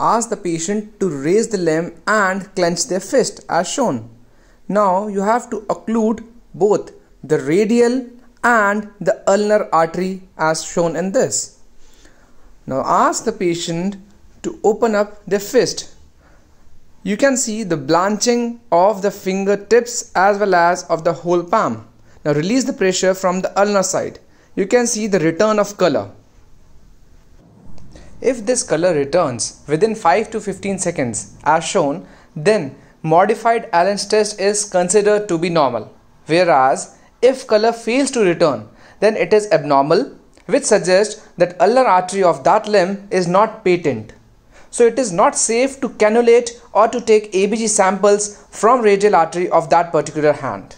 Ask the patient to raise the limb and clench their fist as shown. Now you have to occlude both the radial and the ulnar artery as shown in this. Now ask the patient to open up their fist. You can see the blanching of the fingertips as well as of the whole palm. Now release the pressure from the ulnar side. You can see the return of color. If this color returns within 5 to 15 seconds as shown, then modified Allen's test is considered to be normal. Whereas if color fails to return, then it is abnormal which suggests that ulnar artery of that limb is not patent. So it is not safe to cannulate or to take ABG samples from radial artery of that particular hand.